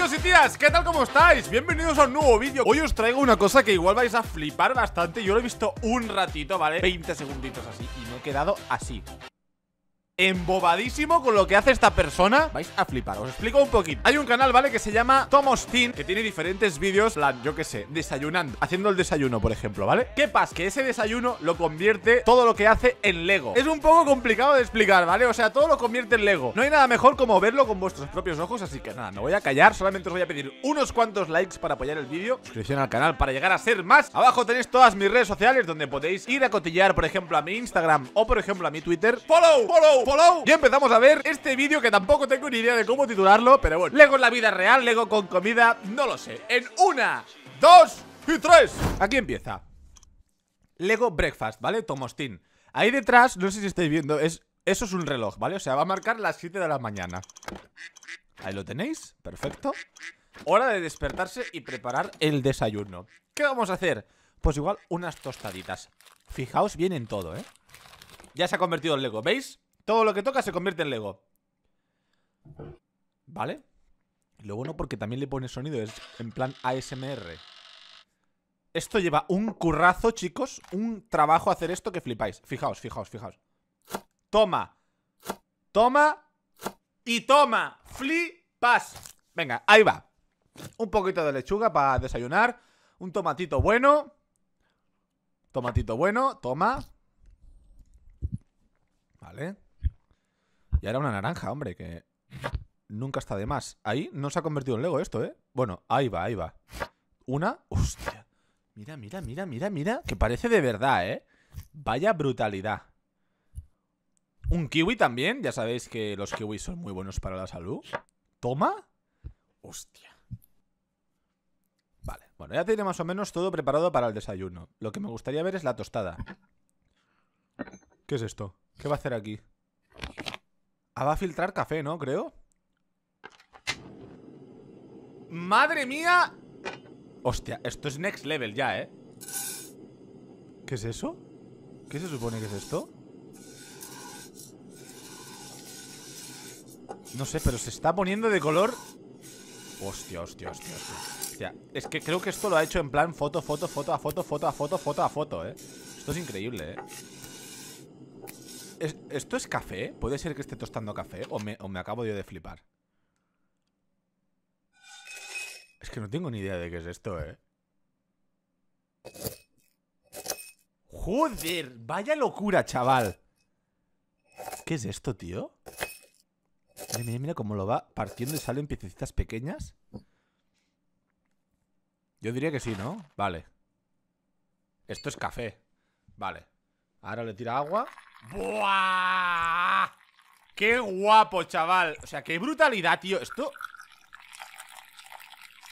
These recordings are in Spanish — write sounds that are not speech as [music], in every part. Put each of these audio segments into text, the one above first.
Chicos y tías, ¿qué tal cómo estáis? Bienvenidos a un nuevo vídeo Hoy os traigo una cosa que igual vais a flipar bastante Yo lo he visto un ratito, ¿vale? 20 segunditos así y me he quedado así embobadísimo con lo que hace esta persona Vais a flipar, os explico un poquito Hay un canal, ¿vale? Que se llama Tomostin Que tiene diferentes vídeos, yo qué sé, desayunando Haciendo el desayuno, por ejemplo, ¿vale? ¿Qué pasa? Que ese desayuno lo convierte todo lo que hace en Lego Es un poco complicado de explicar, ¿vale? O sea, todo lo convierte en Lego No hay nada mejor como verlo con vuestros propios ojos Así que nada, no voy a callar Solamente os voy a pedir unos cuantos likes para apoyar el vídeo Suscripción al canal para llegar a ser más Abajo tenéis todas mis redes sociales donde podéis ir a cotillear, Por ejemplo, a mi Instagram o por ejemplo a mi Twitter Follow, follow y empezamos a ver este vídeo que tampoco tengo ni idea de cómo titularlo Pero bueno, Lego en la vida real, Lego con comida, no lo sé En una, dos y tres Aquí empieza Lego Breakfast, ¿vale? Tomostín Ahí detrás, no sé si estáis viendo, es, eso es un reloj, ¿vale? O sea, va a marcar las 7 de la mañana Ahí lo tenéis, perfecto Hora de despertarse y preparar el desayuno ¿Qué vamos a hacer? Pues igual unas tostaditas Fijaos bien en todo, ¿eh? Ya se ha convertido en Lego, ¿veis? Todo lo que toca se convierte en Lego. ¿Vale? Lo bueno porque también le pone sonido, es en plan ASMR. Esto lleva un currazo, chicos. Un trabajo hacer esto que flipáis. Fijaos, fijaos, fijaos. Toma. Toma. Y toma. Flipas. Venga, ahí va. Un poquito de lechuga para desayunar. Un tomatito bueno. Tomatito bueno. Toma. Vale. Y ahora una naranja, hombre, que nunca está de más. Ahí no se ha convertido en Lego esto, ¿eh? Bueno, ahí va, ahí va. Una, hostia. Mira, mira, mira, mira, mira. Que parece de verdad, ¿eh? Vaya brutalidad. Un kiwi también. Ya sabéis que los kiwis son muy buenos para la salud. Toma. Hostia. Vale. Bueno, ya tiene más o menos todo preparado para el desayuno. Lo que me gustaría ver es la tostada. ¿Qué es esto? ¿Qué va a hacer aquí? Ah, va a filtrar café, ¿no? Creo. ¡Madre mía! Hostia, esto es next level ya, ¿eh? ¿Qué es eso? ¿Qué se supone que es esto? No sé, pero se está poniendo de color Hostia, hostia, hostia, hostia, Es que creo que esto lo ha hecho en plan foto, foto, foto, a foto, foto, a foto, foto, a foto, eh Esto es increíble, eh ¿Esto es café? ¿Puede ser que esté tostando café? ¿O me, ¿O me acabo yo de flipar? Es que no tengo ni idea de qué es esto, ¿eh? ¡Joder! ¡Vaya locura, chaval! ¿Qué es esto, tío? Mira, mira, mira cómo lo va partiendo y salen piececitas pequeñas. Yo diría que sí, ¿no? Vale. Esto es café. Vale. Ahora le tira agua. ¡Buah! ¡Qué guapo, chaval! O sea, qué brutalidad, tío. Esto...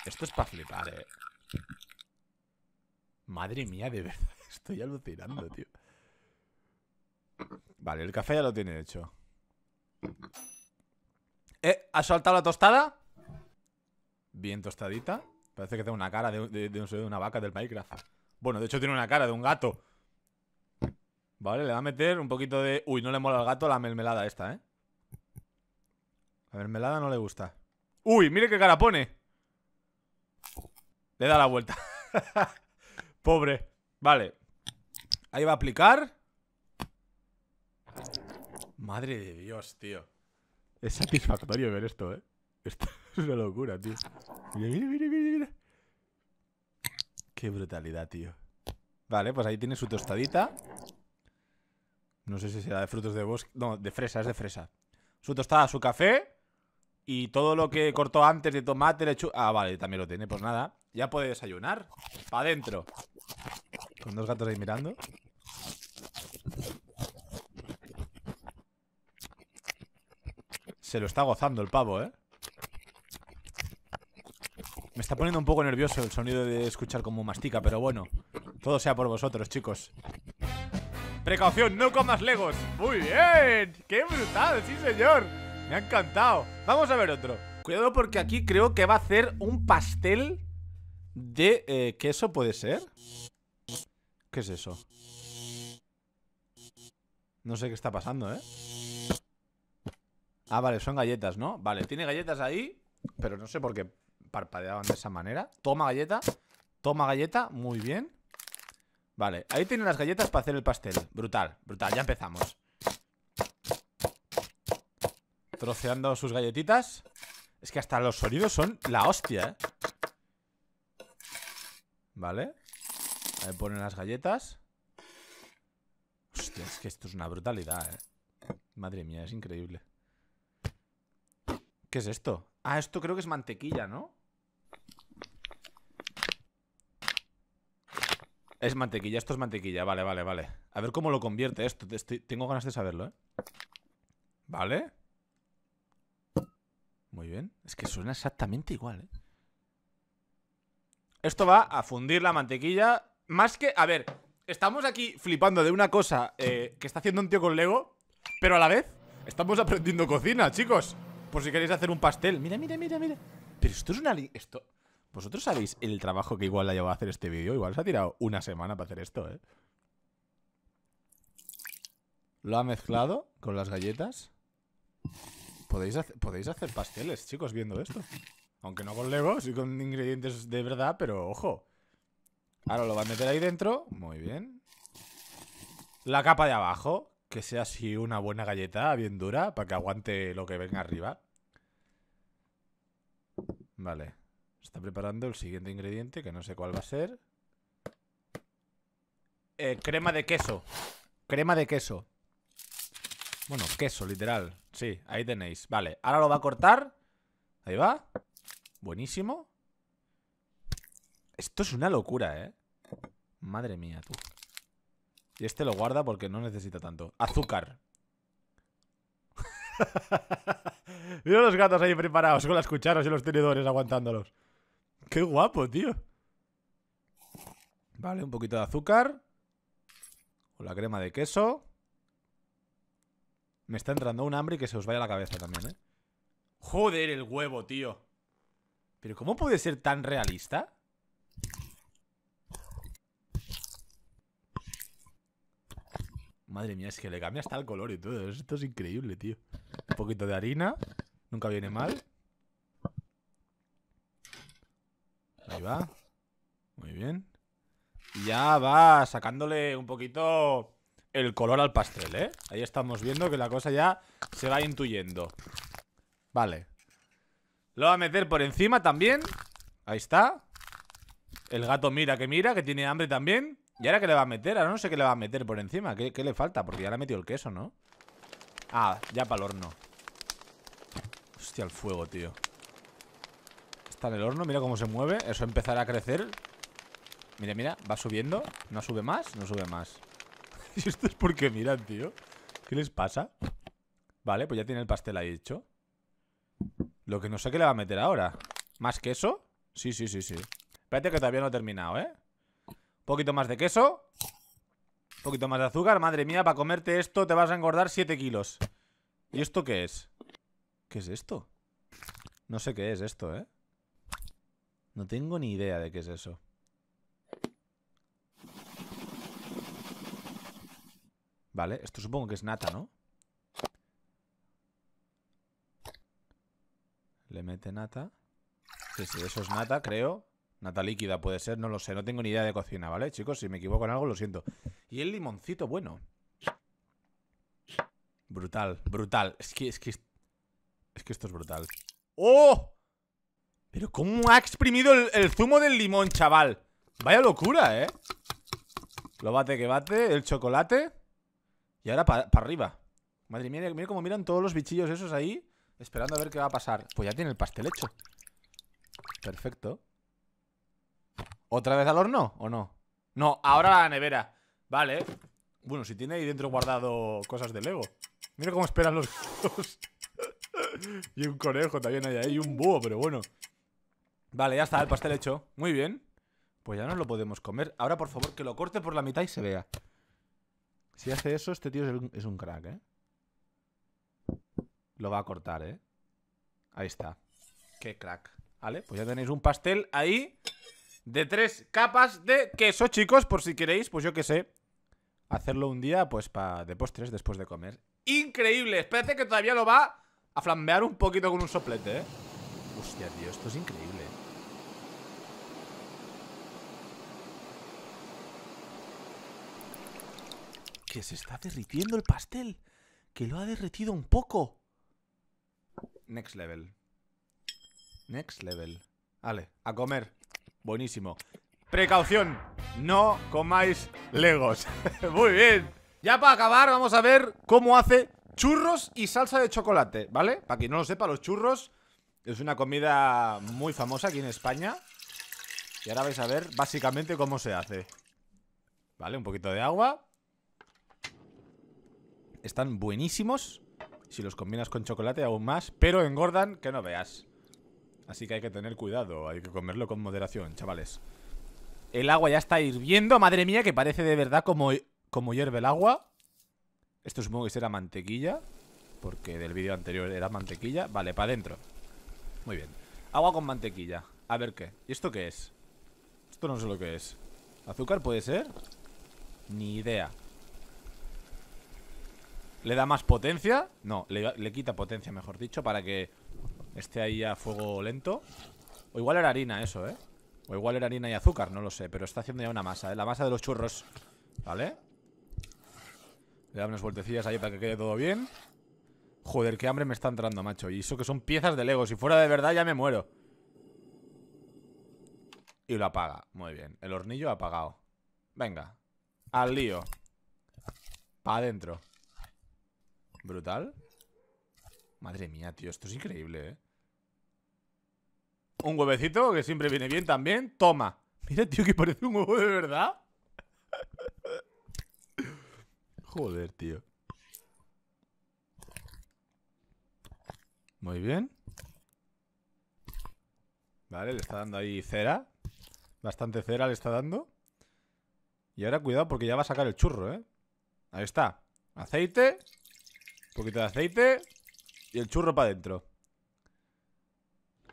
Esto es para flipar, eh. Madre mía, de verdad. [laughs] Estoy alucinando, tío. Vale, el café ya lo tiene hecho. ¿Eh? ¿Has soltado la tostada? Bien tostadita. Parece que tiene una cara de, de, de una vaca del Minecraft. Bueno, de hecho tiene una cara de un gato. Vale, le va a meter un poquito de... Uy, no le mola al gato la mermelada esta, ¿eh? La mermelada no le gusta. ¡Uy! ¡Mire qué cara pone! Le da la vuelta. [laughs] Pobre. Vale. Ahí va a aplicar. Madre de Dios, tío. Es satisfactorio ver esto, ¿eh? Esto [laughs] es una locura, tío. Mira, mira, mira, mira, Qué brutalidad, tío. Vale, pues ahí tiene su tostadita. No sé si será de frutos de bosque. No, de fresa, es de fresa. Su tostada, su café. Y todo lo que cortó antes de tomate, lechuga. Ah, vale, también lo tiene. Pues nada. Ya puede desayunar. Pa' adentro. Con dos gatos ahí mirando. Se lo está gozando el pavo, ¿eh? Me está poniendo un poco nervioso el sonido de escuchar cómo mastica, pero bueno. Todo sea por vosotros, chicos. Precaución, no comas legos Muy bien, qué brutal, sí señor Me ha encantado Vamos a ver otro Cuidado porque aquí creo que va a hacer un pastel De eh, queso, ¿puede ser? ¿Qué es eso? No sé qué está pasando, ¿eh? Ah, vale, son galletas, ¿no? Vale, tiene galletas ahí Pero no sé por qué parpadeaban de esa manera Toma galleta Toma galleta, muy bien Vale, ahí tienen las galletas para hacer el pastel Brutal, brutal, ya empezamos Troceando sus galletitas Es que hasta los sonidos son la hostia, ¿eh? Vale Ahí ponen las galletas Hostia, es que esto es una brutalidad, ¿eh? Madre mía, es increíble ¿Qué es esto? Ah, esto creo que es mantequilla, ¿no? Es mantequilla, esto es mantequilla. Vale, vale, vale. A ver cómo lo convierte esto. tengo ganas de saberlo, ¿eh? Vale. Muy bien. Es que suena exactamente igual, ¿eh? Esto va a fundir la mantequilla. Más que... A ver, estamos aquí flipando de una cosa eh, que está haciendo un tío con Lego, pero a la vez estamos aprendiendo cocina, chicos. Por si queréis hacer un pastel. Mira, mira, mira, mira. Pero esto es una... Esto... ¿Vosotros sabéis el trabajo que igual ha llevado a hacer este vídeo? Igual se ha tirado una semana para hacer esto, ¿eh? Lo ha mezclado con las galletas. Podéis, hacer, podéis hacer pasteles, chicos, viendo esto. Aunque no con Lego, y con ingredientes de verdad, pero ojo. Ahora lo va a meter ahí dentro. Muy bien. La capa de abajo. Que sea así una buena galleta, bien dura, para que aguante lo que venga arriba. Vale. Está preparando el siguiente ingrediente, que no sé cuál va a ser. Eh, crema de queso. Crema de queso. Bueno, queso, literal. Sí, ahí tenéis. Vale, ahora lo va a cortar. Ahí va. Buenísimo. Esto es una locura, ¿eh? Madre mía, tú. Y este lo guarda porque no necesita tanto. Azúcar. [laughs] Mira los gatos ahí preparados con las cucharas y los tenedores aguantándolos. Qué guapo, tío. Vale, un poquito de azúcar. Con la crema de queso. Me está entrando un hambre y que se os vaya la cabeza también, ¿eh? Joder, el huevo, tío. Pero ¿cómo puede ser tan realista? Madre mía, es que le cambia hasta el color y todo. Esto es increíble, tío. Un poquito de harina. Nunca viene mal. Ahí va. Muy bien. Ya va sacándole un poquito el color al pastel, ¿eh? Ahí estamos viendo que la cosa ya se va intuyendo. Vale. Lo va a meter por encima también. Ahí está. El gato mira que mira, que tiene hambre también. ¿Y ahora qué le va a meter? Ahora no sé qué le va a meter por encima. ¿Qué, le falta? Porque ya le ha metido el queso, ¿no? Ah, ya para el horno. Hostia, el fuego, tío. Está en el horno, mira cómo se mueve Eso empezará a crecer Mira, mira, va subiendo No sube más, no sube más [laughs] ¿Y esto es porque miran, tío? ¿Qué les pasa? Vale, pues ya tiene el pastel ahí hecho Lo que no sé qué le va a meter ahora ¿Más queso? Sí, sí, sí, sí Espérate que todavía no he terminado, ¿eh? Un poquito más de queso Un poquito más de azúcar Madre mía, para comerte esto te vas a engordar 7 kilos ¿Y esto qué es? ¿Qué es esto? No sé qué es esto, ¿eh? No tengo ni idea de qué es eso. Vale, esto supongo que es nata, ¿no? Le mete nata. Sí, sí, eso es nata, creo. Nata líquida puede ser, no lo sé. No tengo ni idea de cocina, ¿vale? Chicos, si me equivoco en algo, lo siento. Y el limoncito, bueno. Brutal, brutal. Es que, es que... Es que esto es brutal. ¡Oh! Pero cómo ha exprimido el, zumo del limón, chaval Vaya locura, eh Lo bate que bate, el chocolate Y ahora para arriba Madre mía, mira cómo miran todos los bichillos esos ahí Esperando a ver qué va a pasar Pues ya tiene el pastel hecho Perfecto ¿Otra vez al horno o no? No, ahora a la nevera Vale Bueno, si tiene ahí dentro guardado cosas de Lego Mira cómo esperan los [laughs] Y un conejo también hay ahí Y un búho, pero bueno Vale, ya está, el pastel hecho. Muy bien. Pues ya nos lo podemos comer. Ahora, por favor, que lo corte por la mitad y se vea. Si hace eso, este tío es, un crack, ¿eh? Lo va a cortar, ¿eh? Ahí está. Qué crack. Vale, pues ya tenéis un pastel ahí de tres capas de queso, chicos, por si queréis, pues yo qué sé, hacerlo un día, pues para de postres después de comer. ¡Increíble! Espérate que todavía lo va a flambear un poquito con un soplete, ¿eh? Hostia, tío, esto es increíble. se está derritiendo el pastel. Que lo ha derretido un poco. Next level. Next level. Vale, a comer. Buenísimo. Precaución, no comáis legos. [laughs] Muy bien. Ya para acabar vamos a ver cómo hace churros y salsa de chocolate, ¿vale? Para quien no lo sepa, los churros es una comida muy famosa aquí en España. Y ahora vais a ver básicamente cómo se hace. Vale, un poquito de agua están buenísimos. Si los combinas con chocolate, aún más. Pero engordan que no veas. Así que hay que tener cuidado. Hay que comerlo con moderación, chavales. El agua ya está hirviendo. Madre mía, que parece de verdad como, como hierve el agua. Esto supongo que será mantequilla. Porque del vídeo anterior era mantequilla. Vale, para adentro. Muy bien. Agua con mantequilla. A ver qué. ¿Y esto qué es? Esto no sé lo que es. ¿Azúcar puede ser? Ni idea le da más potencia. No, le, quita potencia, mejor dicho, para que esté ahí a fuego lento. O igual era harina eso, ¿eh? O igual era harina y azúcar, no lo sé. Pero está haciendo ya una masa, ¿eh? La masa de los churros. ¿Vale? Le da unas vueltecillas ahí para que quede todo bien. Joder, qué hambre me está entrando, macho. Y eso que son piezas de Lego. Si fuera de verdad ya me muero. Y lo apaga. Muy bien. El hornillo apagado. Venga. Al lío. Pa' adentro. Brutal. Madre mía, tío, esto es increíble, ¿eh? Un huevecito, que siempre viene bien también. Toma. Mira, tío, que parece un huevo de verdad. [laughs] Joder, tío. Muy bien. Vale, le está dando ahí cera. Bastante cera le está dando. Y ahora cuidado porque ya va a sacar el churro, ¿eh? Ahí está. Aceite poquito de aceite y el churro para adentro.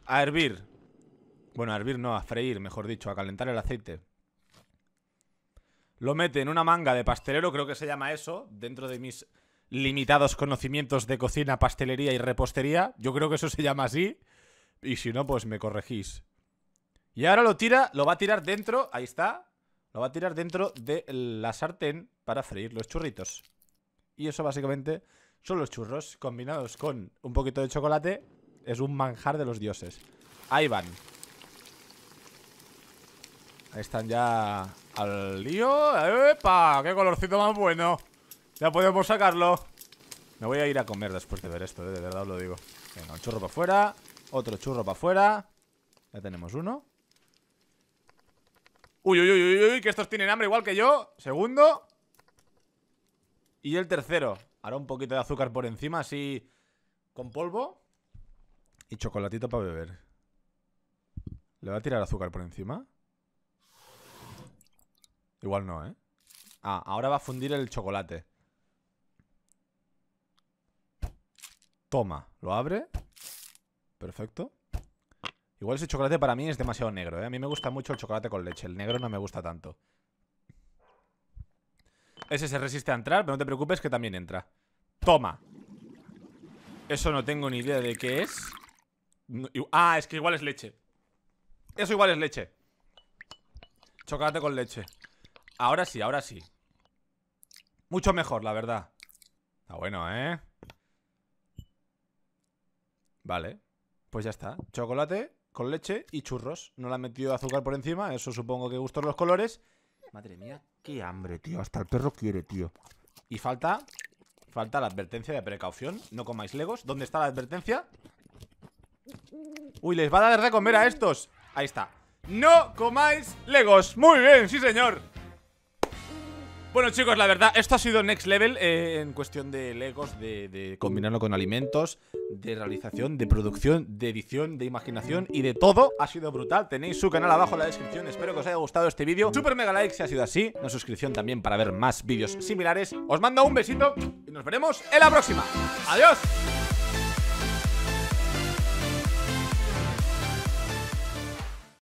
A hervir. Bueno, a hervir no, a freír, mejor dicho, a calentar el aceite. Lo mete en una manga de pastelero, creo que se llama eso, dentro de mis limitados conocimientos de cocina, pastelería y repostería. Yo creo que eso se llama así. Y si no, pues me corregís. Y ahora lo tira, lo va a tirar dentro, ahí está. Lo va a tirar dentro de la sartén para freír los churritos. Y eso básicamente son los churros combinados con un poquito de chocolate. Es un manjar de los dioses. Ahí van. Ahí están ya al lío. ¡Epa! ¡Qué colorcito más bueno! Ya podemos sacarlo. Me voy a ir a comer después de ver esto, ¿eh? de verdad lo digo. Venga, un churro para afuera. Otro churro para afuera. Ya tenemos uno. Uy, uy, uy, uy, uy, que estos tienen hambre igual que yo. Segundo. Y el tercero. Ahora un poquito de azúcar por encima, así con polvo. Y chocolatito para beber. ¿Le va a tirar azúcar por encima? Igual no, ¿eh? Ah, ahora va a fundir el chocolate. Toma, lo abre. Perfecto. Igual ese chocolate para mí es demasiado negro, ¿eh? A mí me gusta mucho el chocolate con leche. El negro no me gusta tanto. Ese se resiste a entrar, pero no te preocupes que también entra Toma Eso no tengo ni idea de qué es Ah, es que igual es leche Eso igual es leche Chocolate con leche Ahora sí, ahora sí Mucho mejor, la verdad Está bueno, ¿eh? Vale Pues ya está Chocolate con leche y churros No le han metido azúcar por encima Eso supongo que gustan los colores Madre mía Qué hambre, tío. Hasta el perro quiere, tío. Y falta. Falta la advertencia de precaución. No comáis legos. ¿Dónde está la advertencia? Uy, les va a dar de comer a estos. Ahí está. No comáis legos. Muy bien, sí, señor. Bueno chicos, la verdad, esto ha sido Next Level eh, en cuestión de Legos, de, de, combinarlo con alimentos, de realización, de producción, de edición, de imaginación y de todo. Ha sido brutal, tenéis su canal abajo en la descripción, espero que os haya gustado este vídeo. Super mega like si ha sido así, una suscripción también para ver más vídeos similares. Os mando un besito y nos veremos en la próxima. ¡Adiós!